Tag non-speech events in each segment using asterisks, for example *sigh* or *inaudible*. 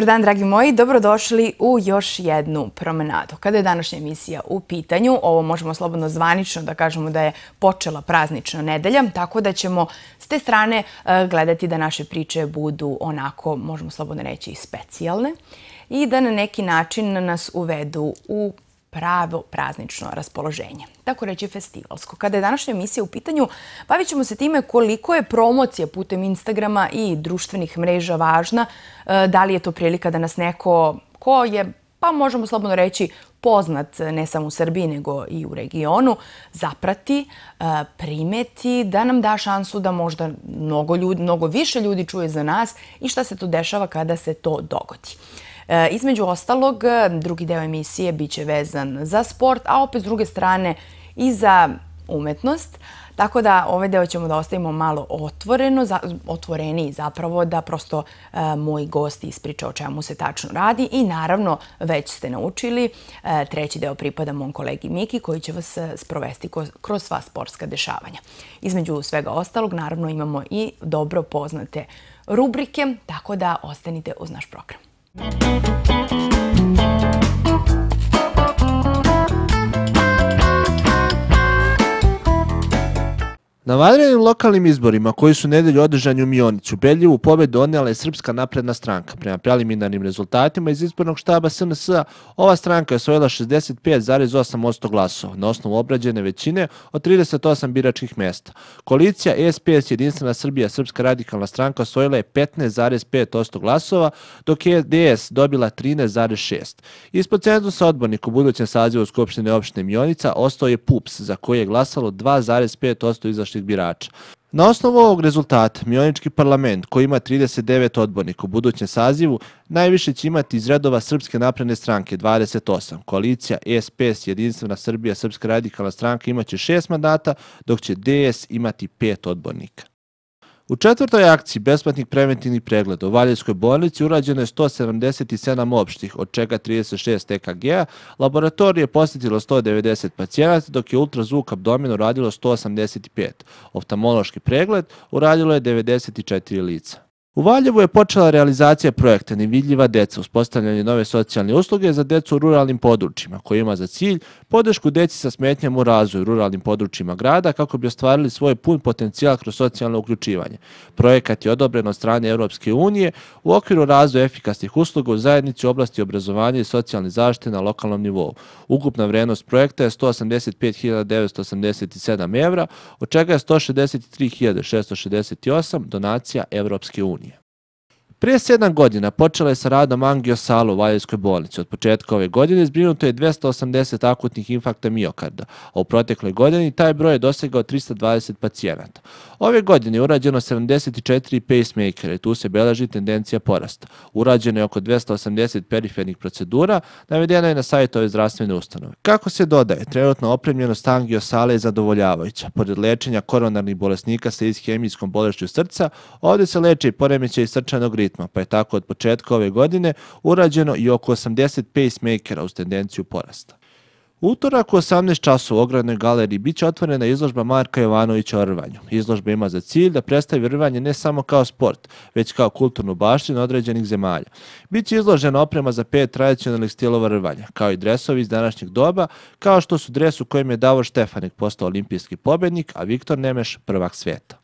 Dobar dan, dragi moji. Dobrodošli u još jednu promenadu. Kada je današnja emisija u pitanju, ovo možemo slobodno zvanično da kažemo da je počela praznična nedelja, tako da ćemo s te strane e, gledati da naše priče budu onako, možemo slobodno reći, specijalne i da na neki način nas uvedu u pravo praznično raspoloženje. Tako reći festivalsko. Kada je današnja emisija u pitanju, bavit ćemo se time koliko je promocija putem Instagrama i društvenih mreža važna. E, da li je to prilika da nas neko ko je, pa možemo slobodno reći, poznat ne samo u Srbiji nego i u regionu, zaprati, e, primeti, da nam da šansu da možda mnogo, ljudi, mnogo više ljudi čuje za nas i šta se to dešava kada se to dogodi. E, između ostalog, e, drugi deo emisije biće vezan za sport, a opet s druge strane i za umetnost. Tako da ovaj deo ćemo da ostavimo malo otvoreno, otvoreni otvoreniji zapravo da prosto e, moji gosti gost ispriča o čemu se tačno radi i naravno već ste naučili. treći deo pripada mom kolegi Miki koji će vas sprovesti kroz sva sportska dešavanja. Između svega ostalog naravno imamo i dobro poznate rubrike, tako da ostanite uz naš program. Thank you. Na vanrednim lokalnim izborima koji su nedelju održani u Mionicu, ubedljivu pobedu donijela je Srpska napredna stranka. Prema preliminarnim rezultatima iz izbornog štaba SNS, ova stranka je osvojila 65,8% glasova na osnovu obrađene većine od 38 biračkih mjesta. Koalicija SPS e Jedinstvena Srbija Srpska radikalna stranka osvojila je 15,5% glasova, dok je DS dobila 13,6%. Ispod centru sa odbornik u budućem sazivu Skupštine opštine Mionica ostao je PUPS, za koje je glasalo 2,5% izašli 30 birača. Na osnovu ovog rezultata, Mionički parlament, koji ima 39 odbornika u budućem sazivu, najviše će imati iz redova Srpske napredne stranke 28. Koalicija SPS, Jedinstvena Srbija, Srpska radikalna stranka imaće 6 mandata, dok će DS imati 5 odbornika. U četvrtoj akciji besplatnih preventivnih pregleda u Valjevskoj bolnici urađeno je 177 opštih, od čega 36 TKG-a, e laboratorije posjetilo 190 pacijenata, dok je ultrazvuk abdomen radilo 185. Oftamološki pregled uradilo je 94 lica. U Valjevu je počela realizacija projekta Nevidljiva deca uz postavljanje nove socijalne usluge za decu u ruralnim područjima, koji ima za cilj podešku deci sa smetnjem u razvoju ruralnim područjima grada kako bi ostvarili svoj pun potencijal kroz socijalno uključivanje. Projekat je odobren od strane Europske unije u okviru razvoja efikasnih usluga u zajednici oblasti obrazovanja i socijalne zaštite na lokalnom nivou. Ukupna vrednost projekta je 185.987 evra, od čega je 163.668 donacija Europske unije. Prije 7 godina počela je sa radom angiosalu u Valjevskoj bolnici. Od početka ove godine izbrinuto je 280 akutnih infakta miokarda, a u protekloj godini taj broj je dosegao 320 pacijenata. Ove godine je urađeno 74 pacemakere, tu se belaži tendencija porasta. Urađeno je oko 280 perifernih procedura, navedeno je na sajtu ove zdravstvene ustanove. Kako se dodaje, trenutno opremljenost angiosale je zadovoljavajuća. Pored lečenja koronarnih bolesnika sa ishemijskom bolešću srca, ovdje se leče i poremeće srčanog ritma, pa je tako od početka ove godine urađeno i oko 80 pacemakera uz tendenciju porasta. Utorak u 18 času u ogradnoj galeriji bit će otvorena izložba Marka Jovanovića o rvanju. Izložba ima za cilj da predstavi rvanje ne samo kao sport, već kao kulturnu baštinu određenih zemalja. Biće izložena oprema za pet tradicionalnih stilova rvanja, kao i dresovi iz današnjeg doba, kao što su dres u kojem je Davor Štefanik postao olimpijski pobednik, a Viktor Nemeš prvak sveta.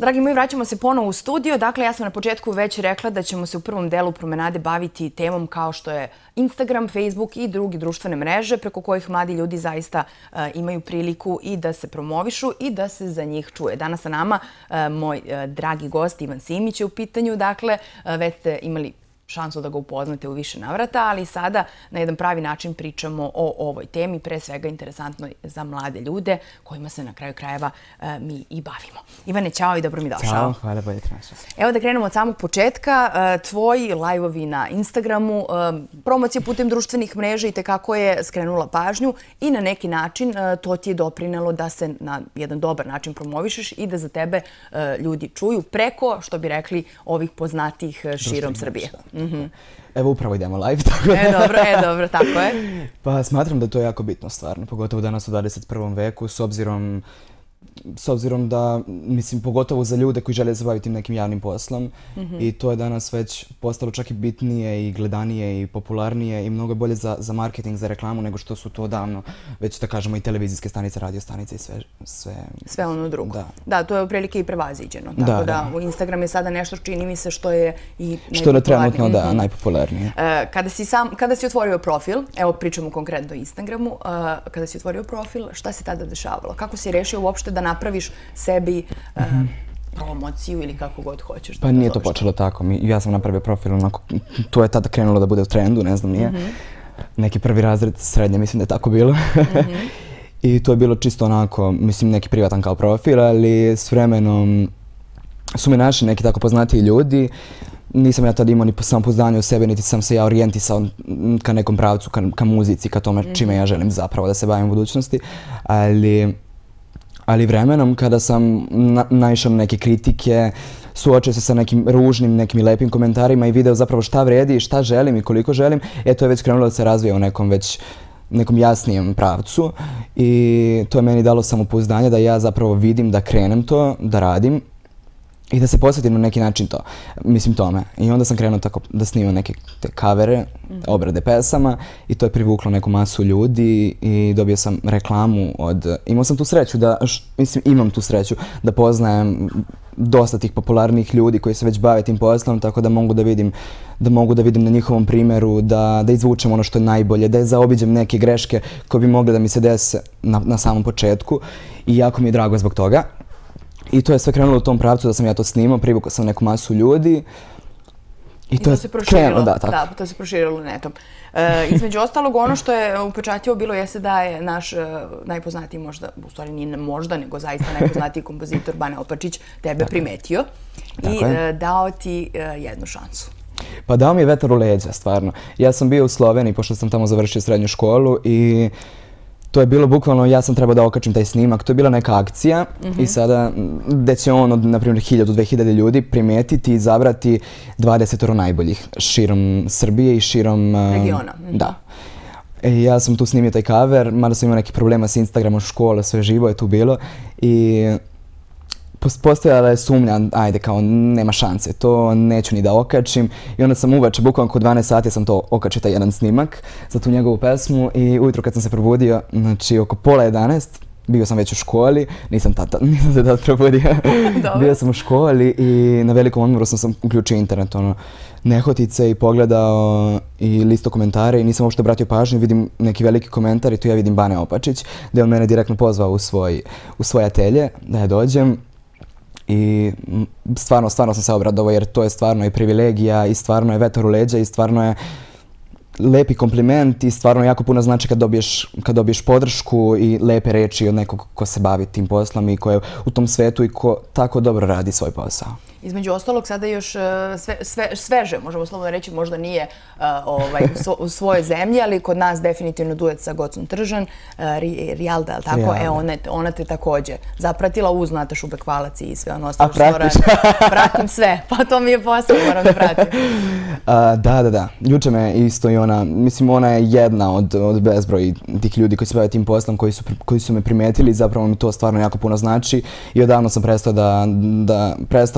Dragi moji, vraćamo se ponovo u studio. Dakle, ja sam na početku već rekla da ćemo se u prvom delu promenade baviti temom kao što je Instagram, Facebook i drugi društvene mreže preko kojih mladi ljudi zaista e, imaju priliku i da se promovišu i da se za njih čuje. Danas sa nama e, moj e, dragi gost Ivan Simić je u pitanju. Dakle, već ste imali šansu da ga upoznate u više navrata, ali sada na jedan pravi način pričamo o ovoj temi, pre svega interesantno za mlade ljude kojima se na kraju krajeva e, mi i bavimo. Ivane, čao i dobro mi došao. Čao, hvala, bolje trebaš. Evo da krenemo od samog početka. E, Tvoji lajvovi na Instagramu, e, promocija putem društvenih mreža i tekako je skrenula pažnju i na neki način to ti je doprinelo da se na jedan dobar način promovišeš i da za tebe ljudi čuju preko, što bi rekli, ovih poznatih širom Srbije. -hmm. Evo upravo idemo live, *laughs* tako E dobro, e dobro, tako je. pa smatram da to je jako bitno stvarno, pogotovo danas u 21. veku, s obzirom s obzirom da, mislim, pogotovo za ljude koji žele zabaviti nekim javnim poslom mm -hmm. i to je danas već postalo čak i bitnije i gledanije i popularnije i mnogo bolje za, za marketing, za reklamu nego što su to davno, već da kažemo i televizijske stanice, radio stanice i sve, sve... Sve ono drugo. Da. da, to je prilike i prevaziđeno. Tako da, da, da, Instagram je sada nešto čini mi se što je i Što je trenutno, da, mhm. najpopularnije. Uh, kada, si sam, kada si otvorio profil, evo pričamo konkretno o Instagramu, uh, kada si otvorio profil, šta se tada dešavalo? Kako si rešio uopšte da napraviš sebi eh, promociju ili kako god hoćeš. Pa nije to počelo tako. Mi, Ja sam napravio profil, onako, to je tada krenulo da bude u trendu, ne znam, nije. Mhm. Neki prvi razred srednje, mislim da je tako bilo. Mhm. *laughs* I to je bilo čisto onako, mislim, neki privatan kao profil, ali s vremenom su mi našli neki tako poznati ljudi. Nisam ja tada imao ni samopoznanje u sebi, niti sam se ja orijentisao ka nekom pravcu, ka, ka muzici, ka tome čime mhm. ja želim zapravo da se bavim u budućnosti. Ali ali vremenom kada sam na, naišao neke kritike, suočio se sa nekim ružnim, nekim lepim komentarima i video zapravo šta vredi i šta želim i koliko želim, e to je već krenulo da se razvija u nekom već nekom jasnijem pravcu i to je meni dalo samopouzdanje da ja zapravo vidim da krenem to, da radim i da se posvetim na neki način to, mislim tome. I onda sam krenuo tako da snimam neke te kavere, mhm. obrade pesama i to je privuklo neku masu ljudi i dobio sam reklamu od... Imao sam tu sreću da, š, mislim imam tu sreću da poznajem dosta tih popularnih ljudi koji se već bave tim poslom, tako da mogu da vidim da mogu da vidim na njihovom primjeru, da, da izvučem ono što je najbolje, da je zaobiđem neke greške koje bi mogle da mi se dese na, na samom početku i jako mi je drago zbog toga. I to je sve krenulo u tom pravcu da sam ja to snimao, privukao sam neku masu ljudi. I, I to, to se proširilo. da, tako. da, to se proširilo netom. E, između ostalog, ono što je upečatljivo bilo jeste da je naš e, najpoznatiji, možda, u stvari nije možda, nego zaista najpoznatiji kompozitor Bane Opačić tebe tako. primetio i e, dao ti e, jednu šansu. Pa dao mi je vetar u leđa, stvarno. Ja sam bio u Sloveniji, pošto sam tamo završio srednju školu i To je bilo bukvalno, ja sam trebao da okačim taj snimak, to je bila neka akcija i mhm. sada gdje će on od, na primjer, 1000-2000 ljudi primijetiti i zabrati 20 najboljih širom Srbije i širom... E, Regiona. Mhm. Da. E, ja sam tu snimio taj cover, malo sam imao neki problema s Instagramom, škola, sve živo je tu bilo i postojala je sumnja, ajde, kao nema šanse, to neću ni da okačim. I onda sam uveče, bukvalno oko 12 sati sam to okačio, taj jedan snimak za tu njegovu pesmu i ujutro kad sam se probudio, znači oko pola 11, bio sam već u školi, nisam tata, *laughs* nisam se tata probudio. *laughs* bio sam u školi i na velikom odmoru sam, sam uključio internet, ono, nehotice i pogledao i listo komentare i nisam uopšte obratio pažnju, vidim neki veliki komentar i tu ja vidim Bane Opačić, gdje on mene direktno pozvao u svoj, u svoj atelje da ja dođem i stvarno, stvarno sam se obradovao jer to je stvarno i privilegija i stvarno je vetor u leđa i stvarno je lepi kompliment i stvarno jako puno znači kad dobiješ, kad dobiješ podršku i lepe reči od nekog ko se bavi tim poslom i ko je u tom svetu i ko tako dobro radi svoj posao između ostalog, sada još e, sveže, možemo slobodno reći, možda nije e, ovaj, u svojoj zemlji, ali kod nas definitivno duet sa Gocom Tržan, e, Rijalda, ali tako, e, ona te također zapratila uz Natašu Bekvalac i sve ono ostalo što radi. A Pratim sve, pa to mi je posao, moram da pratim. *laughs* Da, da, da. Juče me isto i ona, mislim, ona je jedna od bezbroj tih ljudi koji se bavaju tim poslom, koji su me primetili, zapravo mi to stvarno jako puno znači i odavno sam prestao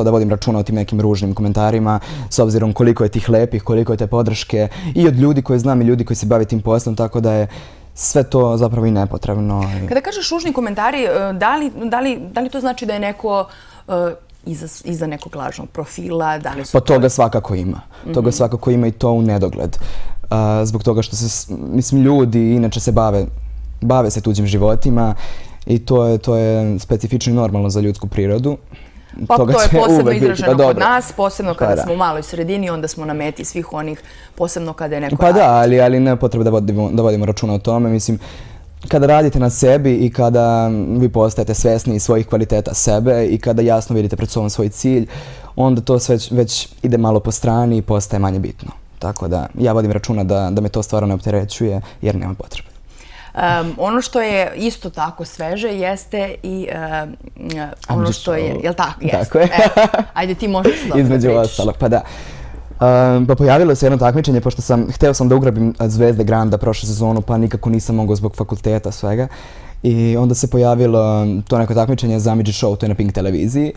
da vodim računa o tim nekim ružnim komentarima s obzirom koliko je tih lepih, koliko je te podrške i od ljudi koje znam i ljudi koji se bavi tim poslom, tako da je sve to zapravo i nepotrebno. Kada kažeš ružni komentari, e, da li, da li, to znači da je neko e, iza, iza nekog lažnog profila? Da li su pa to to... svakako ima. Mhm. To ga svakako ima i to u nedogled. E, zbog toga što se, mislim, ljudi inače se bave, bave se tuđim životima i to je, to je specifično i normalno za ljudsku prirodu. Pa to je posebno pa izraženo kod nas, posebno kada pa smo u maloj sredini, onda smo na meti svih onih, posebno kada je neko radi. Pa da, ali ne potrebno da vodimo računa o tome. Mislim, kada radite na sebi i kada vi postajete svesni svojih kvaliteta sebe i kada jasno vidite pred sobom svoj cilj, onda to sve već ide malo po strani i postaje manje bitno. Tako da ja vodim računa da me to stvarno ne opterećuje jer nema potrebe. Ono što je isto tako sveže jeste i ono što je, jel tako? Tako je. Ajde ti možeš dobro *laughs* Između ostalog, pa da. Pa pojavilo se jedno takmičenje, pošto sam, htio sam da ugrabim Zvezde Granda prošle sezonu, pa nikako nisam mogao zbog fakulteta svega. I onda se pojavilo to neko takmičenje za Midget Show, to je na Pink televiziji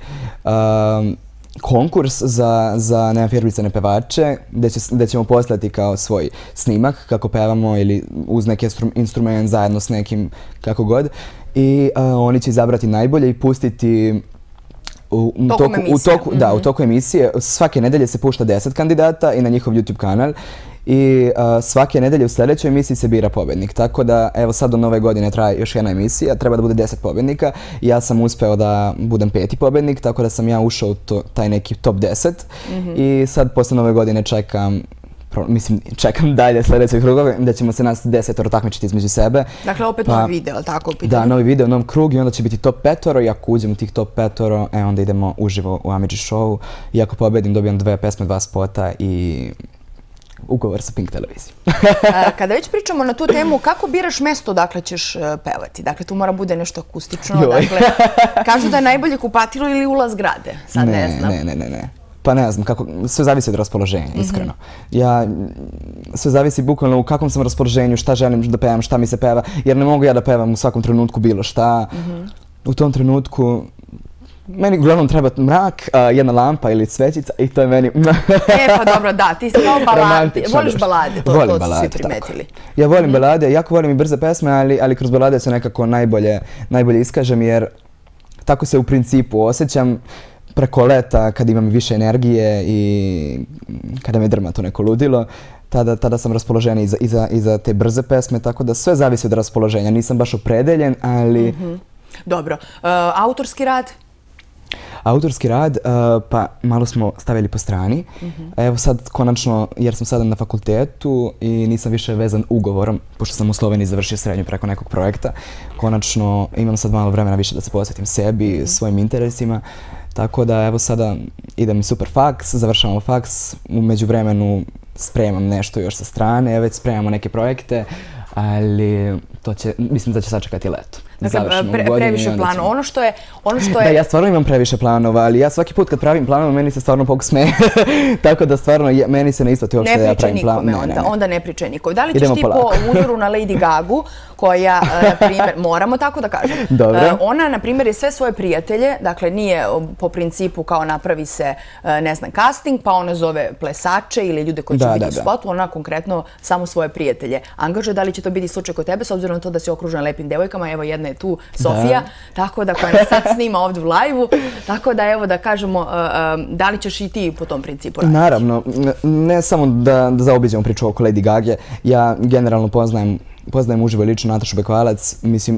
konkurs za, za neafirmisane pevače gde, će, gde ćemo poslati kao svoj snimak kako pevamo ili uz neki instrument zajedno s nekim kako god i uh, oni će izabrati najbolje i pustiti U, u, toku, u toku, mm -hmm. da, u mhm. toku emisije svake nedelje se pušta 10 kandidata i na njihov YouTube kanal i svake nedelje u sljedećoj emisiji se bira pobednik. Tako da, evo sad do nove godine traje još jedna emisija, treba da bude deset pobednika. Ja sam uspeo da budem peti pobednik, tako da sam ja ušao u taj neki top deset. Mhm. I sad posle nove godine čekam mislim, čekam dalje sljedećeg krugove, da ćemo se nas desetoro takmičiti između sebe. Dakle, opet pa, novi video, tako? Da, novi video, novom krug i onda će biti top petoro i ako uđem u tih top petoro, e, onda idemo uživo u Amidži show i ako pobedim, dobijam dve pesme, dva spota i ugovor sa Pink televizijom. *laughs* E, kada već pričamo na tu temu, kako biraš mesto odakle ćeš e, pevati? Dakle, tu mora bude nešto akustično. Dakle, kažu da je najbolje kupatilo ili ulaz grade. Sad ne, znam. Ne, ne, ne, ne. Pa ne znam, sve zavisi od raspoloženja, mhm. iskreno. Ja, sve zavisi bukvalno u kakvom sam raspoloženju, šta želim da pevam, šta mi se peva, jer ne mogu ja da pevam u svakom trenutku bilo šta. Mhm. U tom trenutku meni uglavnom treba mrak, uh, jedna lampa ili cvećica i to je meni... *laughs* e, pa dobro, da, ti si kao balad, voliš balade, to, volim to balade, su svi primetili. Tako. Ja volim mm. balade, jako volim i brze pesme, ali, ali kroz balade se nekako najbolje, najbolje iskažem jer tako se u principu osjećam preko leta kad imam više energije i kada me drma to neko ludilo. Tada, tada sam raspoložen i za, i, za, i za te brze pesme, tako da sve zavisi od raspoloženja. Nisam baš opredeljen, ali... Mm -hmm. Dobro. Uh, autorski rad? Autorski rad, eh, pa malo smo stavili po strani. Mhm. Evo sad, konačno, jer sam sada na fakultetu i nisam više vezan ugovorom, pošto sam u Sloveniji završio srednju preko nekog projekta, konačno imam sad malo vremena više da se posvetim sebi, mhm. svojim interesima. Tako da, evo sada idem mi super faks, završavamo faks, umeđu vremenu spremam nešto još sa strane, već spremamo neke projekte ali to će, mislim da će sačekati leto. Dakle, previše planova. Ono što je... Ono što *laughs* je... Da, ja stvarno imam previše planova, ali ja svaki put kad pravim planova, meni se stvarno pogu smeje. *laughs* Tako da stvarno, meni se ne isplati uopšte da ja pravim plan. Ne priče nikome, onda ne priče nikome. Da li ćeš Idemo ti polako. po uzoru na Lady Gagu, koja, na *laughs* eh, primjer, moramo tako da kažem. Dobro. Eh, ona, na primjer, je sve svoje prijatelje, dakle, nije eh, po principu kao napravi se, ne znam, casting, pa ona zove plesače ili ljude koji će biti u spotu, ona konkretno samo svoje prijatelje angažuje. Da li će to biti slučaj kod tebe, s obzirom na to da si okružena lepim devojkama. Evo jedna je tu, Sofija, tako da koja nas sad snima ovdje u live-u. Tako da evo da kažemo, uh, um, da li ćeš i ti po tom principu raditi? Naravno, ne samo da zaobiđemo priču oko Lady Gage, ja generalno poznajem Poznajem uživo i lično Natašu Bekvalac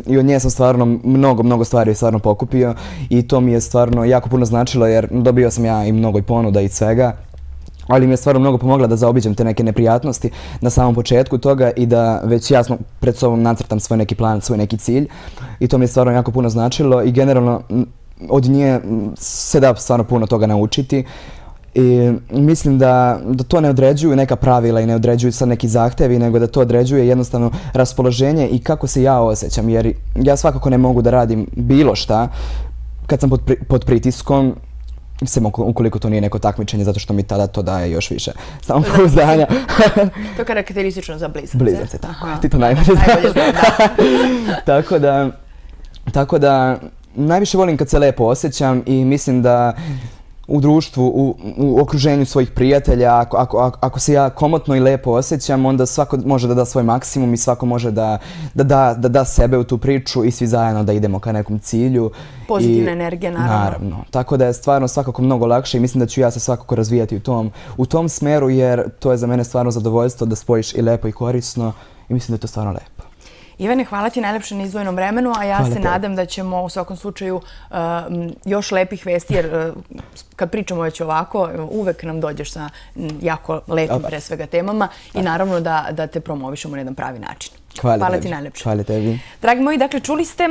i od nje sam stvarno mnogo, mnogo stvari stvarno pokupio i to mi je stvarno jako puno značilo jer dobio sam ja i mnogo i ponuda i svega ali mi je stvarno mnogo pomogla da zaobiđem te neke neprijatnosti na samom početku toga i da već jasno pred sobom nacrtam svoj neki plan, svoj neki cilj i to mi je stvarno jako puno značilo i generalno od nje se da stvarno puno toga naučiti i mislim da, da to ne određuju neka pravila i ne određuju sad neki zahtevi, nego da to određuje jednostavno raspoloženje i kako se ja osjećam, jer ja svakako ne mogu da radim bilo šta kad sam pod, pri, pod pritiskom, Mislim, ukoliko to nije neko takmičenje, zato što mi tada to daje još više samo samopouzdanja. *laughs* to je karakteristično za blizance. Blizance, tako. Aha. Ti to najbolje znaš. Najbolje znam, da. *laughs* tako da, tako da, najviše volim kad se lepo osjećam i mislim da, u društvu, u, okruženju svojih prijatelja, ako, ako, ako se ja komotno i lepo osjećam, onda svako može da da svoj maksimum i svako može da da, da, da, sebe u tu priču i svi zajedno da idemo ka nekom cilju. Pozitivne I, energije, naravno. naravno. Tako da je stvarno svakako mnogo lakše i mislim da ću ja se svakako razvijati u tom, u tom smeru jer to je za mene stvarno zadovoljstvo da spojiš i lepo i korisno i mislim da je to stvarno lepo. Ivane, hvala ti najlepše na izvojnom vremenu, a ja se nadam da ćemo u svakom slučaju uh, još lepih vesti, jer uh, kad pričamo već ovako, uvek nam dođeš sa jako lepim pre svega temama i naravno da, da te promovišemo na jedan pravi način. Hvala, Hvala ti najlepše. Hvala tebi. Dragi moji, dakle, čuli ste, e,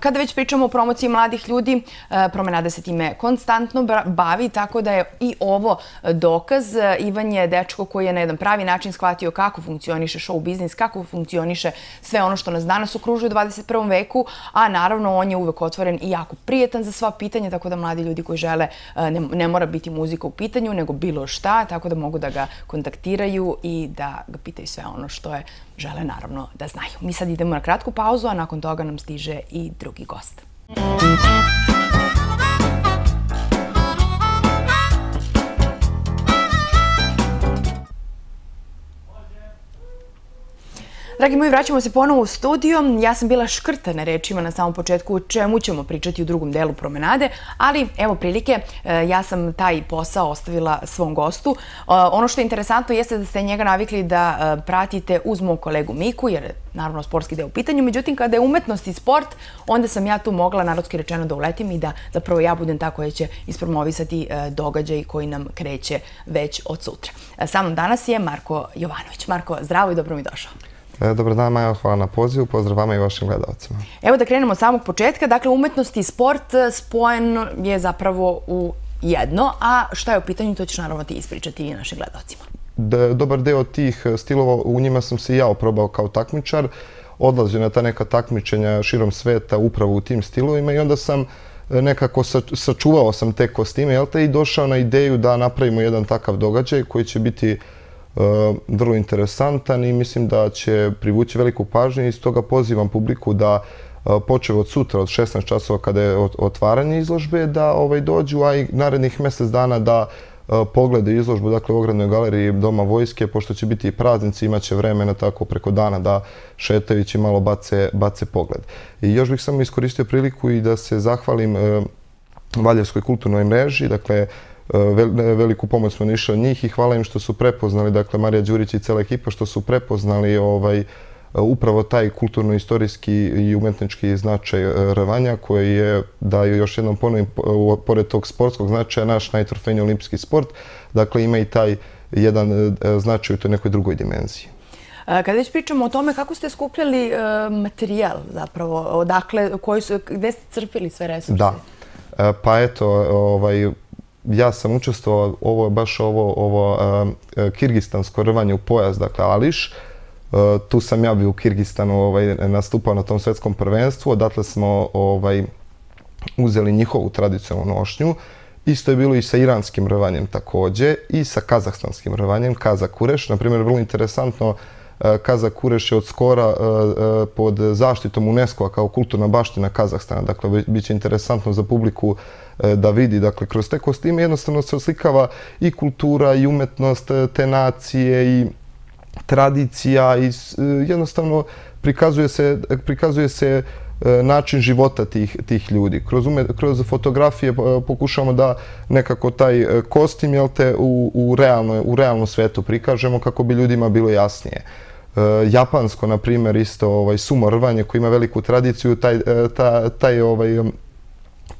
kada već pričamo o promociji mladih ljudi, e, promenada se time konstantno bavi, tako da je i ovo dokaz. E, Ivan je dečko koji je na jedan pravi način shvatio kako funkcioniše show biznis, kako funkcioniše sve ono što nas danas okružuje u 21. veku, a naravno on je uvek otvoren i jako prijetan za sva pitanja, tako da mladi ljudi koji žele, ne mora biti muzika u pitanju, nego bilo šta, tako da mogu da ga kontaktiraju i da ga pitaju sve ono što je žele naravno da znaju. Mi sad idemo na kratku pauzu, a nakon toga nam stiže i drugi gost. Muzika Dragi moji, vraćamo se ponovo u studio. Ja sam bila škrta na rečima na samom početku o čemu ćemo pričati u drugom delu promenade, ali evo prilike, e, ja sam taj posao ostavila svom gostu. E, ono što je interesantno jeste da ste njega navikli da e, pratite uz mog kolegu Miku, jer naravno sportski deo u pitanju. Međutim, kada je umetnost i sport, onda sam ja tu mogla narodski rečeno da uletim i da zapravo ja budem ta koja će ispromovisati događaj koji nam kreće već od sutra. Sa mnom danas je Marko Jovanović. Marko, zdravo i dobro mi došao. E, dobar dan, Maja, hvala na pozivu. Pozdrav vama i vašim gledalcima. Evo da krenemo od samog početka. Dakle, umetnost i sport e, spojen je zapravo u jedno, a šta je u pitanju, to ćeš naravno ti ispričati i našim gledalcima. Dobar deo tih e, stilova, u njima sam se i ja oprobao kao takmičar. Odlazio na ta neka takmičenja širom sveta upravo u tim stilovima i onda sam nekako sačuvao sam te kostime, jel te, i došao na ideju da napravimo jedan takav događaj koji će biti Eh, vrlo interesantan i mislim da će privući veliku pažnju i iz toga pozivam publiku da eh, počeo od sutra, od 16 časova kada je otvaranje izložbe, da ovaj, dođu, a i narednih mjesec dana da eh, poglede izložbu, dakle, u Ogradnoj galeriji Doma vojske, pošto će biti i praznici, imaće vremena tako preko dana da šetajući malo bace pogled. I još bih samo iskoristio priliku i da se zahvalim Valjevskoj kulturnoj mreži, dakle, Eh, veliku pomoć smo nišli od njih i hvala im što su prepoznali, dakle, Marija Đurić i cela ekipa, što su prepoznali ovaj, eh, upravo taj kulturno-istorijski i umetnički značaj eh, Ravanja, koji je, da joj još jednom ponovim, pored tog sportskog značaja, naš najtrofejni olimpijski sport, dakle, ima i taj jedan značaj u toj nekoj drugoj dimenziji. Kada već pričamo o tome, kako ste skupljali materijal zapravo? Odakle, gde ste crpili sve resurse? Da. Pa eto, ovaj, ja sam učestvovao, ovo je baš ovo, ovo e, kirgistansko rvanje u pojas, dakle Ališ, e, tu sam ja bio u Kirgistanu ovaj, nastupao na tom svetskom prvenstvu, odatle smo ovaj, uzeli njihovu tradicionalnu nošnju, Isto je bilo i sa iranskim rvanjem takođe i sa kazahstanskim rvanjem, Kazakureš. Naprimjer, vrlo interesantno, E, Kaza Kureš je od skora e, e, pod zaštitom UNESCO-a kao kulturna baština Kazahstana. Dakle, bit će interesantno za publiku da vidi. Dakle, kroz te kostime jednostavno se oslikava i kultura i umetnost te nacije i tradicija i jednostavno prikazuje se, prikazuje se E, način života tih ljudi. Kroz fotografije e, pokušamo da nekako taj e, kostim u realnom svetu prikažemo kako bi ljudima bilo jasnije. Japansko, na primjer, isto ovaj, sumo rvanje koji ima veliku tradiciju, taj ovaj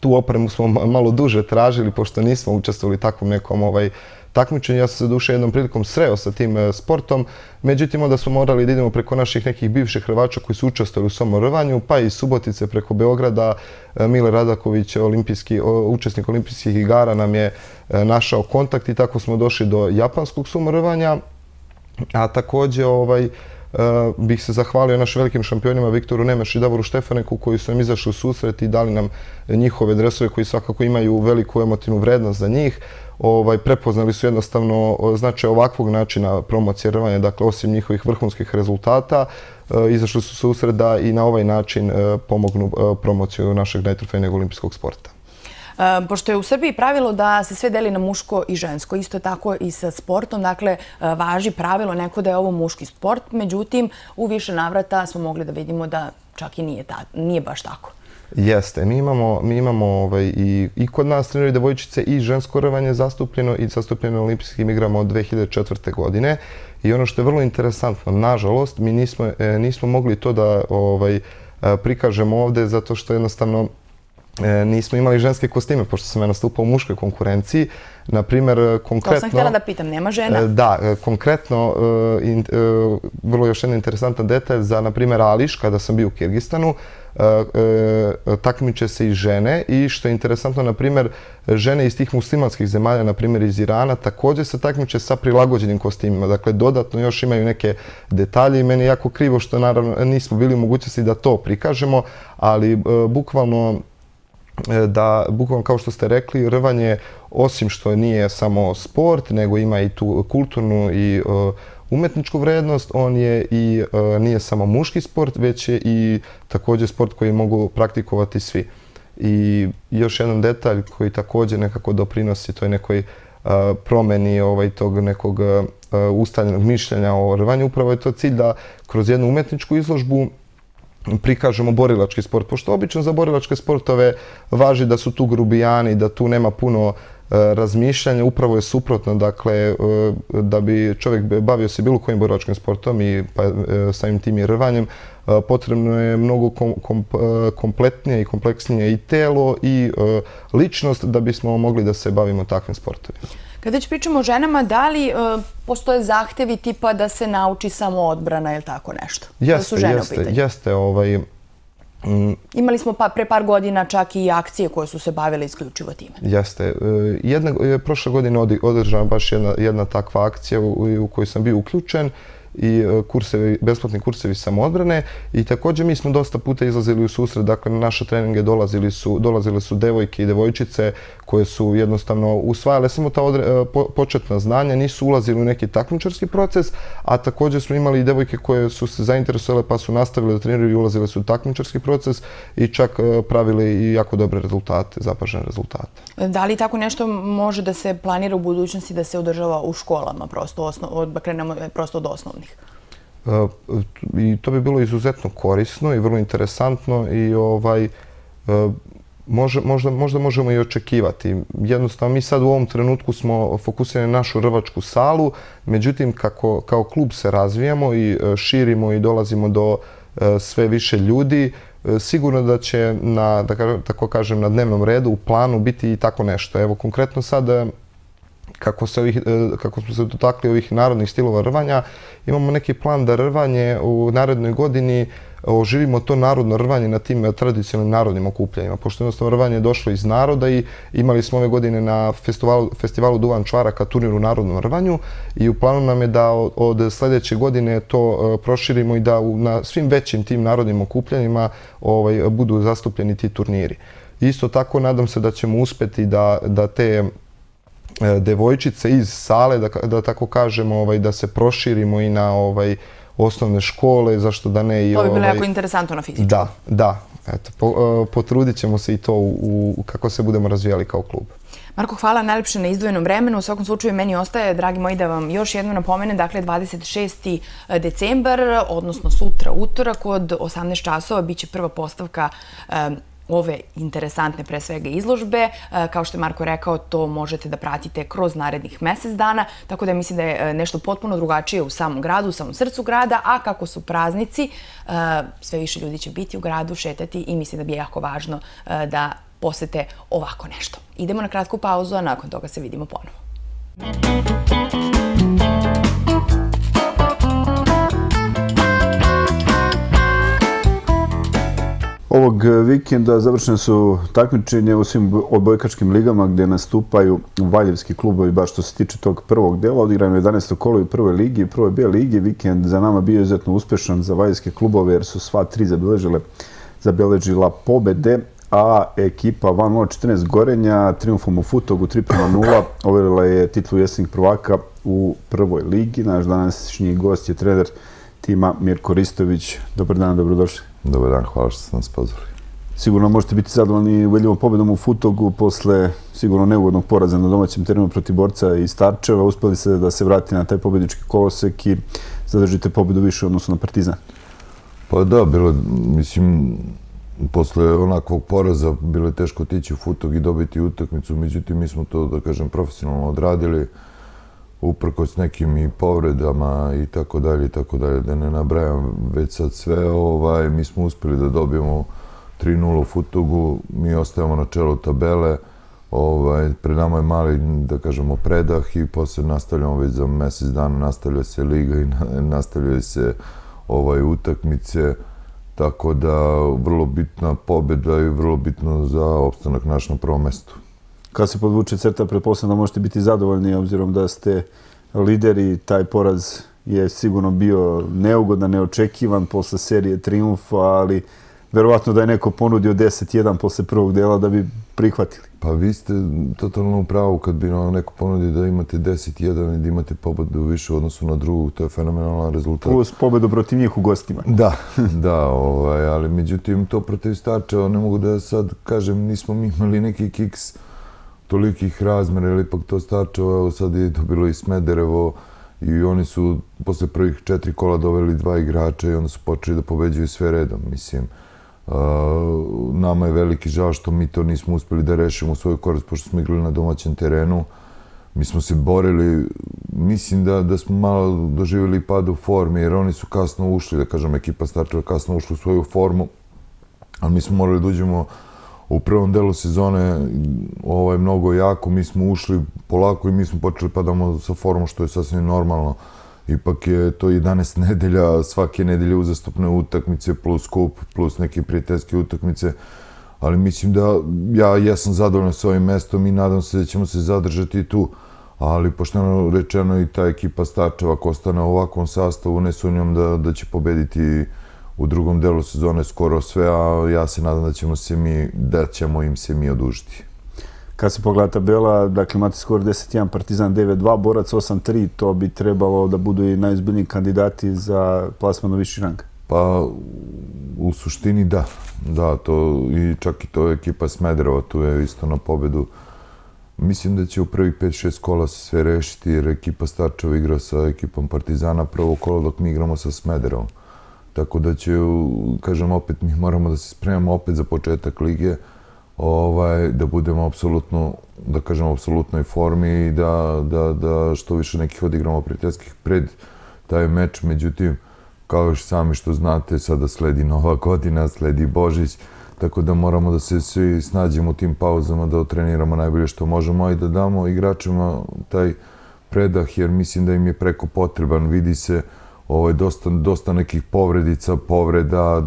tu opremu smo malo duže tražili pošto nismo učestvili takvom nekom učinu ovaj, takmičenje. Ja sam se duše jednom prilikom sreo sa tim e, sportom. Međutim, onda smo morali da idemo preko naših nekih bivših hrvača koji su učestvali u somorovanju, pa i Subotice preko Beograda. E, Mile Radaković, olimpijski, učesnik olimpijskih igara, nam je e, našao kontakt i tako smo došli do japanskog sumrvanja, A također, ovaj, Eh, bih se zahvalio našim velikim šampionima Viktoru Nemeš i Davoru Štefaneku koji su im izašli u susret i dali nam njihove dresove koji svakako imaju veliku emotivnu vrednost za njih. Ovaj, prepoznali su jednostavno značaj ovakvog načina promocijerovanja, dakle osim njihovih vrhunskih rezultata, eh, izašli su se usred da i na ovaj način eh, pomognu promociju našeg najtrofejnijeg olimpijskog sporta. Pošto je u Srbiji pravilo da se sve deli na muško i žensko, isto tako i sa sportom, dakle, e, važi pravilo neko da je ovo muški sport, međutim, u više navrata smo mogli da vidimo da čak i nije baš tako. Jeste, mi imamo ovaj, i kod nas treneri devojčice i žensko rvanje zastupljeno i zastupljeno na olimpijskim igrama od 2004. godine i ono što je vrlo interesantno, nažalost, mi nismo e, mogli to da ovaj, e, prikažemo ovde zato što jednostavno E, nismo imali ženske kostime, pošto sam ja stupa u muškoj konkurenciji. Na primjer, e, konkretno... To sam htjela da pitam, nema žena? E, da, konkretno, vrlo još jedna interesanta detalj, za, na primjer, Ališ, kada sam bio u Kirgistanu, takmiče se i žene i što je interesantno, na primjer, žene iz tih muslimanskih zemalja, na primjer iz Irana, također se takmiče sa prilagođenim kostimima. Dakle, dodatno još imaju neke detalje i meni je jako krivo što, naravno, nismo bili u mogućnosti da to prikažemo, ali bukvalno E, da, bukvalno kao što ste rekli, rvanje, osim što nije samo sport, nego ima i tu kulturnu i e, umetničku vrednost, on je i e, nije samo muški sport, već je i također sport koji mogu praktikovati svi. I još jedan detalj koji također nekako doprinosi toj nekoj promeni ovaj, tog nekog ustaljenog mišljenja o rvanju, upravo je to cilj da kroz jednu umetničku izložbu prikažemo borilački sport, pošto obično za borilačke sportove važi da su tu grubijani, da tu nema puno e, razmišljanja, upravo je suprotno, dakle, e, da bi čovjek bavio se bilo kojim borilačkim sportom i pa, e, samim tim i rvanjem, potrebno je mnogo kompletnije i kompleksnije i telo i ličnost da bismo mogli da se bavimo takvim sportovima. Kad već pričamo o ženama, da li postoje zahtevi tipa da se nauči samo odbrana ili tako nešto? Jeste, jeste. Ovaj, Imali smo pa, pre par godina čak i akcije koje su se bavile isključivo time. Jeste. E, e, prošle godine održana baš jedna takva akcija u kojoj sam bio uključen i e, kursevi, besplatni kursevi samoodbrane i također mi smo dosta puta izlazili u susret, dakle na naše treninge dolazili su, dolazile su devojke i devojčice koje su jednostavno usvajale samo ta e, početna znanja, nisu ulazili u neki takmičarski proces, a također smo imali i devojke koje su se zainteresovale pa su nastavile da treniraju i ulazile su u takmičarski proces i čak e, pravile i jako dobre rezultate, zapažene rezultate. Da li tako nešto može da se planira u budućnosti da se održava u školama, prosto, osno, od, krenemo prosto od osnovne? zaposlenih? E, I to bi bilo izuzetno korisno i vrlo interesantno i ovaj, e, možda, možda možemo i očekivati. Jednostavno, mi sad u ovom trenutku smo fokusirani na našu rvačku salu, međutim, kako, kao klub se razvijamo i e, širimo i dolazimo do sve više ljudi, sigurno da će na, da kažem, kažem, na dnevnom redu u planu biti i tako nešto. Evo, konkretno sad kako, se ovih, e, kako smo se dotakli ovih narodnih stilova rvanja, imamo neki plan da rvanje u narednoj godini oživimo to narodno rvanje na tim tradicionalnim narodnim okupljanjima. Pošto jednostavno rvanje je došlo iz naroda i imali smo ove godine na festivalu, festivalu Duvan Čvaraka turnir u narodnom rvanju i u planu nam je da od sljedeće godine to e, proširimo i da na svim većim tim narodnim okupljanjima ovaj, budu zastupljeni ti turniri. Isto tako nadam se da ćemo uspeti da, da te E, devojčice iz sale da, da tako kažemo ovaj da se proširimo i na ovaj osnovne škole zašto da ne i ovaj To bi bilo ovaj, jako interesantno na fizičku. Da, da. Eto po, e, potrudit ćemo se i to u, u kako se budemo razvijali kao klub. Marko, hvala najljepše na izdvojenom vremenu. U svakom slučaju, meni ostaje, dragi moji, da vam još jedno napomenem. Dakle, 26. E, decembar, odnosno sutra, utorak, od 18 časova, bit će prva postavka um, ove interesantne pre svega izložbe. E, kao što je Marko rekao, to možete da pratite kroz narednih mesec dana, tako da mislim da je e, nešto potpuno drugačije u samom gradu, u samom srcu grada, a kako su praznici, e, sve više ljudi će biti u gradu, šetati i mislim da bi je jako važno da posete ovako nešto. Idemo na kratku pauzu, a nakon toga se vidimo ponovo. Muzika Ovog e, vikenda završene su takmičenje u svim odbojkačkim ligama gdje nastupaju Valjevski klubovi, baš što se tiče tog prvog dela. je 11. kolo i prvoj ligi i prvoj bije ligi. Vikend za nama bio izuzetno uspešan za Valjevske klubove jer su sva tri zabeležila pobede, a ekipa 1-0-14 Gorenja triumfom u Futogu 3-0 overila je titlu jesenjeg prvaka u prvoj ligi. Naš današnji gost je trener tima Mirko Ristović. Dobar dan, dobrodošli. Dobar dan, hvala što ste nas pozvali. Sigurno možete biti zadovoljni veljivom pobedom u Futogu posle sigurno neugodnog poraza na domaćem terenu protiv borca i Starčeva. Uspeli ste da se vrati na taj pobednički kolosek i zadržite pobedu više odnosno na Partizan? Pa da, bilo, mislim, posle onakvog poraza bilo je teško otići u Futog i dobiti utakmicu, međutim mi smo to, da kažem, profesionalno odradili uprkos nekim i povredama i tako dalje i tako dalje, da ne nabrajam već sad sve, ovaj, mi smo uspjeli da dobijemo 3-0 u futugu, mi ostajemo na čelu tabele, ovaj, pred nama je mali, da kažemo, predah i posle nastavljamo već za mesec dana, nastavlja se liga i nastavljaju se ovaj, utakmice, tako da vrlo bitna pobjeda i vrlo bitno za opstanak naš na prvom mestu kad se podvuče crta, pretpostavljam da možete biti zadovoljni obzirom da ste lideri. Taj poraz je sigurno bio neugodan, neočekivan posle serije triumfa, ali verovatno da je neko ponudio 10-1 posle prvog dela da bi prihvatili. Pa vi ste totalno u pravu kad bi vam neko ponudio da imate 10-1 i da imate pobedu više u odnosu na drugu, to je fenomenalan rezultat. Plus pobedu protiv njih u gostima. *laughs* Da, da, ovaj, ali međutim to protiv starčeva ne mogu da sad kažem, nismo mi imali neki kiks tolikih razmjera, ili ipak to stačeo, evo sad je bilo i Smederevo, i oni su posle prvih četiri kola doveli dva igrača i onda su počeli da pobeđuju sve redom, mislim. Uh, nama je veliki žal što mi to nismo uspeli da rešimo u svoju korist, pošto smo igrali na domaćem terenu. Mi smo se borili, mislim da, da smo malo doživjeli pad u formi, jer oni su kasno ušli, da kažem, ekipa Starčeva kasno ušli u svoju formu, ali mi smo morali da uđemo u prvom delu sezone ovaj, mnogo jako, mi smo ušli polako i mi smo počeli padamo sa formom što je sasvim normalno. Ipak je to 11 *laughs* nedelja, svake nedelje uzastopne utakmice plus kup plus neke prijateljske utakmice. Ali mislim da ja ja sam zadovoljan s ovim mestom i nadam se da ćemo se zadržati tu. Ali pošteno rečeno i ta ekipa Starčeva ko ostane u ovakvom sastavu ne sunjam da, da će pobediti u drugom delu sezone skoro sve, a ja se nadam da ćemo, se mi, da ćemo im se mi odužiti. Kad se pogleda tabela, dakle imate skoro 10-1, Partizan 9-2, Borac 8-3, to bi trebalo da budu i najizbiljniji kandidati za plasmanu viši rang. Pa, u suštini da. Da, to, i čak i to je ekipa Smedrova, tu je isto na pobedu. Mislim da će u prvi 5-6 kola se sve rešiti, jer ekipa Starčeva igra sa ekipom Partizana prvo kolo, dok mi igramo sa Smedrovom. Tako da će, kažem, opet mi moramo da se spremamo opet za početak lige, ovaj, da budemo apsolutno, da kažem, apsolutnoj formi i da, da, da što više nekih odigramo prijateljskih pred taj meč. Međutim, kao još sami što znate, sada sledi Nova godina, sledi Božić, tako da moramo da se svi snađemo u tim pauzama, da otreniramo najbolje što možemo i da damo igračima taj predah, jer mislim da im je preko potreban, vidi se, ovo je dosta, dosta nekih povredica, povreda,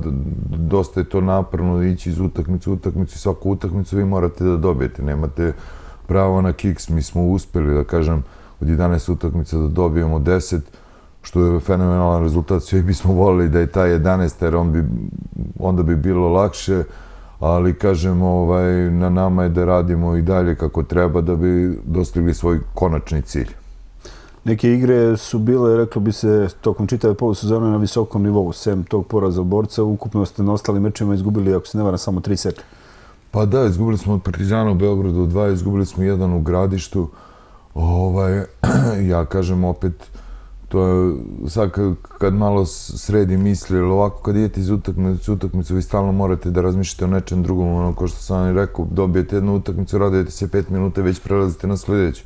dosta je to naprno ići iz utakmicu, utakmicu i svaku utakmicu vi morate da dobijete, nemate pravo na kiks, mi smo uspjeli da kažem od 11 utakmica da dobijemo 10, što je fenomenalan rezultat, svi bismo volili da je taj 11, jer on onda bi bilo lakše, ali kažem, ovaj, na nama je da radimo i dalje kako treba da bi dostigli svoj konačni cilj. Neke igre su bile, reklo bi se, tokom čitave polusezone na visokom nivou, sem tog poraza borca, ukupno ste na ostalim mečima izgubili, ako se ne varam, samo tri seta. Pa da, izgubili smo od Partizana u Beogradu dva, izgubili smo jedan u gradištu. Ovaj, *clears throat* ja kažem opet, to je sad kad, malo sredi misli, ili ovako kad idete iz utakmicu, utakmicu vi stalno morate da razmišljate o nečem drugom, ono ko što sam vam rekao, dobijete jednu utakmicu, radujete se pet minuta i već prelazite na sljedeću.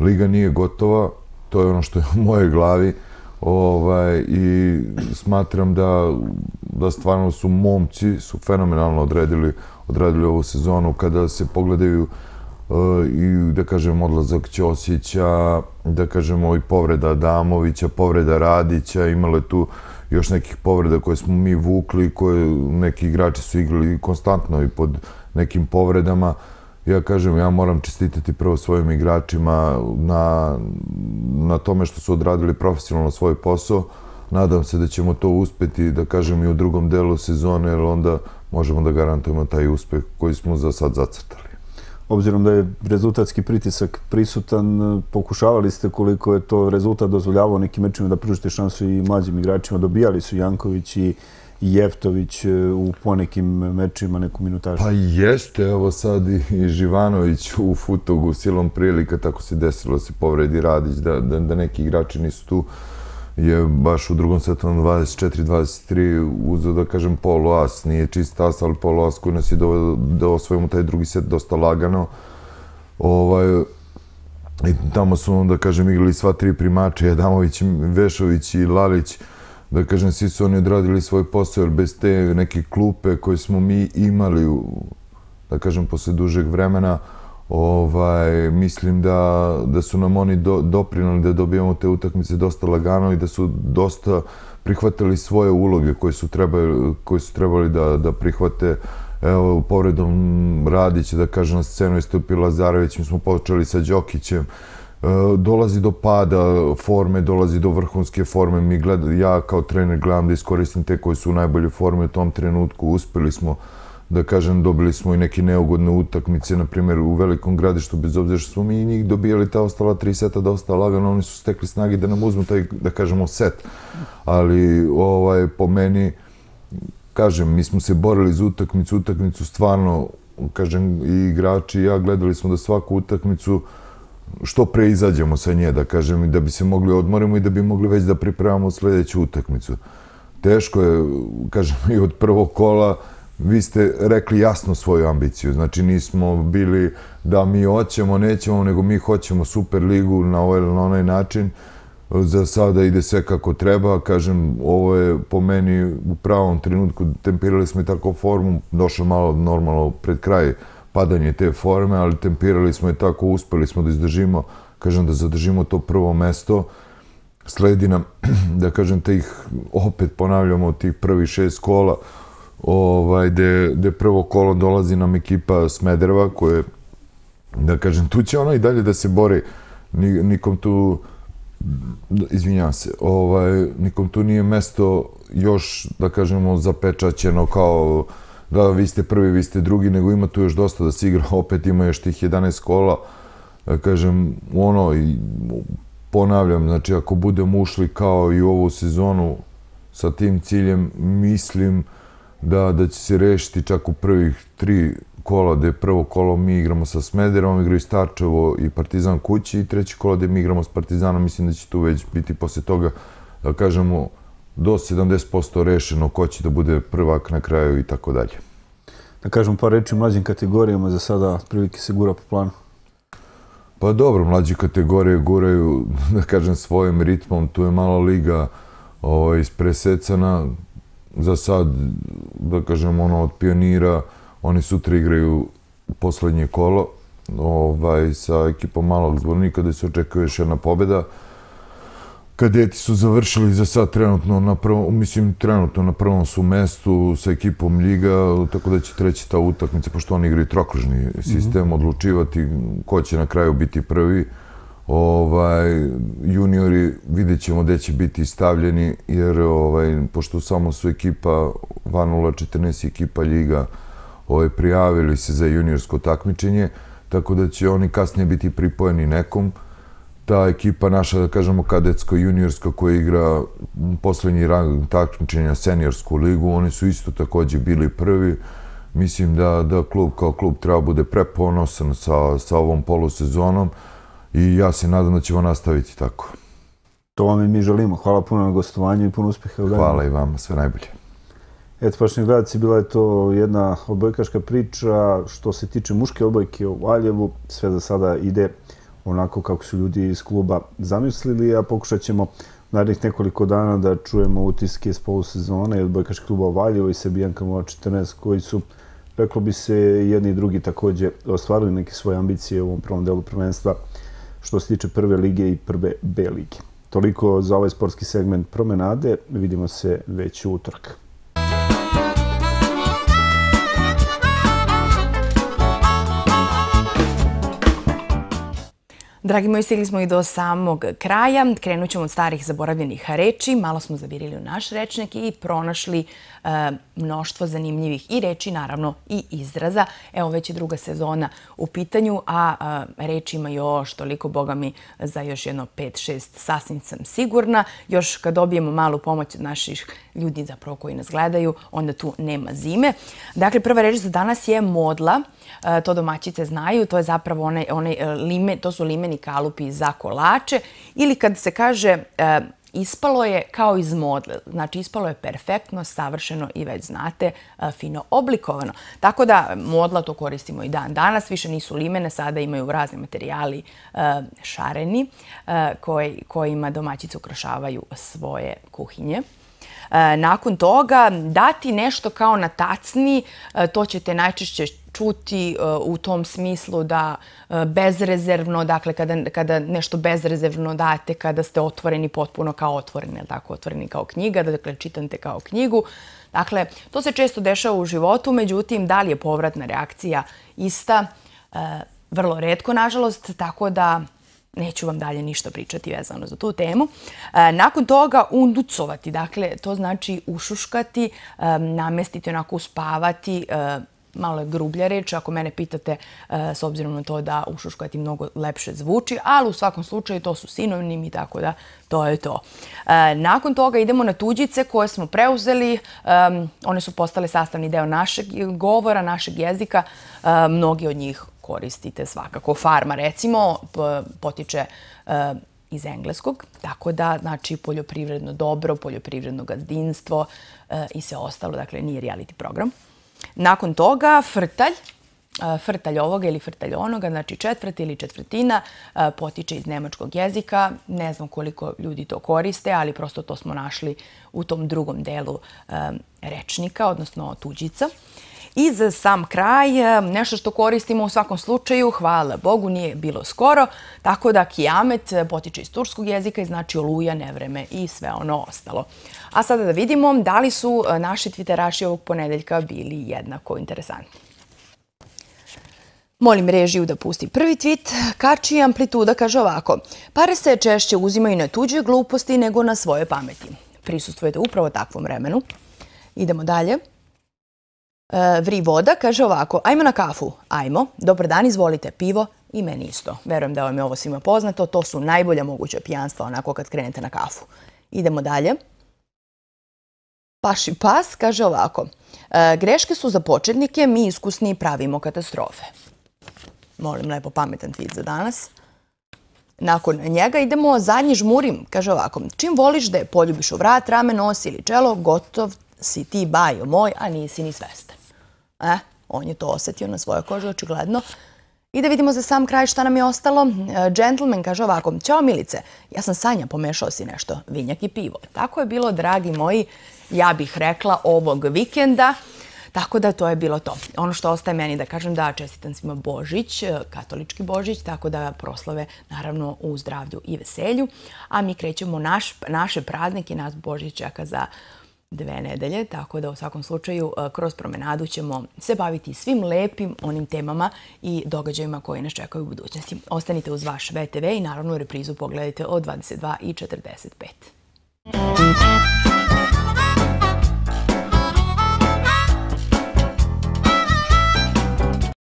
Liga nije gotova, to je ono što je u mojoj glavi ovaj, i smatram da, da stvarno su momci su fenomenalno odredili, odredili ovu sezonu kada se pogledaju eh, i da kažem odlazak Ćosića, da kažemo i povreda Damovića, povreda Radića, imalo je tu još nekih povreda koje smo mi vukli, koje neki igrači su igrali konstantno i pod nekim povredama ja kažem, ja moram čestitati prvo svojim igračima na, na tome što su odradili profesionalno svoj posao. Nadam se da ćemo to uspeti, da kažem, i u drugom delu sezone, jer onda možemo da garantujemo taj uspeh koji smo za sad zacrtali. Obzirom da je rezultatski pritisak prisutan, pokušavali ste koliko je to rezultat dozvoljavao nekim mečima da pružite šansu i mlađim igračima. Dobijali su Janković i Jeftović e, u ponekim mečima neku minutažu. Pa jeste, evo sad i Živanović u futogu silom prilika, tako se desilo da se povredi Radić, da, da, da neki igrači nisu tu je baš u drugom setu na 24-23 uzao da kažem polu as, nije čist as, ali polu as koji nas je dovedo da osvojimo taj drugi set dosta lagano. Ovaj, i tamo su da kažem igrali sva tri primače, Adamović, Vešović i Lalić da kažem, svi su oni odradili svoj posao, jer bez te neke klupe koje smo mi imali, u, da kažem, posle dužeg vremena, ovaj, mislim da, da su nam oni do, doprinali da dobijamo te utakmice dosta lagano i da su dosta prihvatili svoje uloge koje su trebali, koje su trebali da, da prihvate. Evo, povredom Radića, da kažem, na scenu je stupio Lazarević, mi smo počeli sa Đokićem, E, dolazi do pada forme, dolazi do vrhunske forme. Mi gleda, ja kao trener gledam da iskoristim te koji su u najbolje forme u tom trenutku. Uspeli smo, da kažem, dobili smo i neke neugodne utakmice, na primjer u velikom gradištu, bez obzira što smo mi i njih dobijali ta ostala tri seta dosta lagano, oni su stekli snage da nam uzmu taj, da kažemo, set. Ali, ovaj, po meni, kažem, mi smo se borili za utakmicu, utakmicu stvarno, kažem, i igrači i ja gledali smo da svaku utakmicu, uh, što pre izađemo sa nje, da kažem, i da bi se mogli odmorimo i da bi mogli već da pripremamo sljedeću utakmicu. Teško je, kažem, *laughs* i od prvog kola, vi ste rekli jasno svoju ambiciju. Znači, nismo bili da mi hoćemo, nećemo, nego mi hoćemo Superligu na ovaj ili na onaj način. Za sada ide sve kako treba. Kažem, ovo je po meni u pravom trenutku, tempirali smo i tako formu, došlo malo normalno pred kraj padanje te forme, ali tempirali smo i tako, uspeli smo da izdržimo, kažem da zadržimo to prvo mesto. Sledi nam, *clears throat* da kažem, te ih opet ponavljamo tih prvi šest kola, ovaj, gde, gde prvo kolo dolazi nam ekipa Smedreva, koje, da kažem, tu će ona i dalje da se bori. Nikom tu, izvinjavam se, ovaj, nikom tu nije mesto još, da kažemo, zapečaćeno kao uh, da vi ste prvi, vi ste drugi, nego ima tu još dosta da se igra, *laughs* opet ima još tih 11 kola, da e, kažem, ono, i ponavljam, znači ako budemo ušli kao i u ovu sezonu sa tim ciljem, mislim da, da će se rešiti čak u prvih tri kola, gde prvo kolo mi igramo sa Smederom, i Starčevo i Partizan kući i treći kolo gde mi igramo s Partizanom, mislim da će tu već biti posle toga, da kažemo, do 70% rešeno ko će da bude prvak na kraju i tako dalje. Da kažem par reči u mlađim kategorijama, za sada prilike se gura po planu. Pa dobro, mlađe kategorije guraju, *laughs* da kažem, svojim ritmom. Tu je mala liga ovaj, ispresecana. Za sad, da kažem, ono od pionira, oni sutra igraju poslednje kolo ovaj, sa ekipom malog zbornika gde se očekuje još jedna pobjeda. Kadeti su završili za sad trenutno na prvom, mislim trenutno na prvom su mestu sa ekipom Liga, tako da će treći ta utakmica, pošto oni igraju trokružni sistem, mhm. odlučivati ko će na kraju biti prvi. Ovaj, juniori vidjet ćemo gdje će biti stavljeni, jer ovaj, pošto samo su ekipa Vanula 14 ekipa Liga ovaj, prijavili se za juniorsko takmičenje, tako da će oni kasnije biti pripojeni nekom ta ekipa naša, da kažemo, kadetsko juniorska koja igra poslednji rang takmičenja seniorsku ligu, oni su isto takođe bili prvi. Mislim da, da klub kao klub treba bude preponosan sa, sa ovom polusezonom i ja se nadam da ćemo nastaviti tako. To vam i mi želimo. Hvala puno na gostovanju i puno uspeha. Hvala gledamo. i vam, sve najbolje. Eto, pašni gledaci, bila je to jedna odbojkaška priča što se tiče muške odbojke u Valjevu. Sve za sada ide onako kako su ljudi iz kluba zamislili, a pokušat ćemo narednih nekoliko dana da čujemo utiske iz polusezone od Bojkaških kluba Valjevo i Srbijanka Mova 14, koji su, peklo bi se, jedni i drugi takođe ostvarili neke svoje ambicije u ovom prvom delu prvenstva što se tiče prve lige i prve B lige. Toliko za ovaj sportski segment promenade. Vidimo se već u utorka. Dragi moji, stigli smo i do samog kraja. Krenut ćemo od starih zaboravljenih reči. Malo smo zavirili u naš rečnik i pronašli e, mnoštvo zanimljivih i reči, naravno i izraza. Evo već je druga sezona u pitanju, a reč ima još toliko, boga mi, za još jedno 5-6, sasvim sam sigurna. Još kad dobijemo malu pomoć od naših ljudi zapravo koji nas gledaju, onda tu nema zime. Dakle, prva reč za danas je modla. E, to domaćice znaju, to je zapravo onaj e, lime, to su limeni crveni kalupi za kolače ili kad se kaže e, ispalo je kao iz modla, Znači ispalo je perfektno, savršeno i već znate, e, fino oblikovano. Tako da modla to koristimo i dan danas. Više nisu limene, sada imaju razni materijali e, šareni kojima domaćice ukrašavaju svoje kuhinje. Nakon toga dati nešto kao na tacni, to ćete najčešće čuti e, u tom smislu da e, bezrezervno, dakle kada nešto bezrezervno date, kada ste otvoreni potpuno kao otvoreni, ili tako otvoreni kao knjiga, dakle čitate kao knjigu. Dakle, to se često dešava u životu, međutim, da li je povratna reakcija ista? E, vrlo redko, nažalost, tako da neću vam dalje ništa pričati vezano za tu temu. Nakon toga unducovati, dakle, to znači ušuškati, namestiti, onako uspavati, uspavati, malo je grublja reč, ako mene pitate e, s obzirom na to da ušuškoj ti mnogo lepše zvuči, ali u svakom slučaju to su sinonimi, tako da to je to. E, nakon toga idemo na tuđice koje smo preuzeli. E, one su postale sastavni deo našeg govora, našeg jezika. E, mnogi od njih koristite svakako. Farma, recimo, potiče iz engleskog, tako da znači poljoprivredno dobro, poljoprivredno gazdinstvo i sve ostalo, dakle nije reality program. Nakon toga frtalj, frtalj ovoga ili frtalj onoga, znači četvrti ili četvrtina, potiče iz nemačkog jezika. Ne znam koliko ljudi to koriste, ali prosto to smo našli u tom drugom delu rečnika, odnosno tuđica. Tuđica. I za sam kraj, e, nešto što koristimo u svakom slučaju, hvala Bogu, nije bilo skoro, tako da kijamet potiče iz turskog jezika i znači oluja, nevreme i sve ono ostalo. A sada da vidimo da li su e, naši twitteraši ovog ponedeljka bili jednako interesantni. Molim režiju da pusti prvi tweet. Kači Amplituda kaže ovako. Pare se češće uzimaju na tuđe gluposti nego na svoje pameti. Prisustujete upravo takvom vremenu. Idemo dalje. E, vri voda, kaže ovako, ajmo na kafu, ajmo, dobar dan, izvolite, pivo i meni isto. Verujem da vam je ovo svima poznato, to su najbolja moguća pijanstva onako kad krenete na kafu. Idemo dalje. Paši pas, kaže ovako, e, greške su za početnike, mi iskusni pravimo katastrofe. Molim, lepo pametan tweet za danas. Nakon njega idemo zadnji žmurim, kaže ovako, čim voliš da je poljubiš u vrat, rame, nos ili čelo, gotov si ti, bajo moj, a nisi ni svestan. E, on je to osetio na svojoj koži, očigledno. I da vidimo za sam kraj šta nam je ostalo. E, gentleman kaže ovako, Ćao Milice, ja sam Sanja, pomešao si nešto, vinjak i pivo. Tako je bilo, dragi moji, ja bih rekla, ovog vikenda. Tako da to je bilo to. Ono što ostaje meni da kažem da čestitam svima Božić, e, katolički Božić, tako da proslove naravno u zdravlju i veselju. A mi krećemo naš, naše praznike, nas Božić čeka za uh, dve nedelje, tako da u svakom slučaju e, kroz promenadu ćemo se baviti svim lepim onim temama i događajima koje nas čekaju u budućnosti. Ostanite uz vaš VTV i naravno reprizu pogledajte od 22.45. Muzika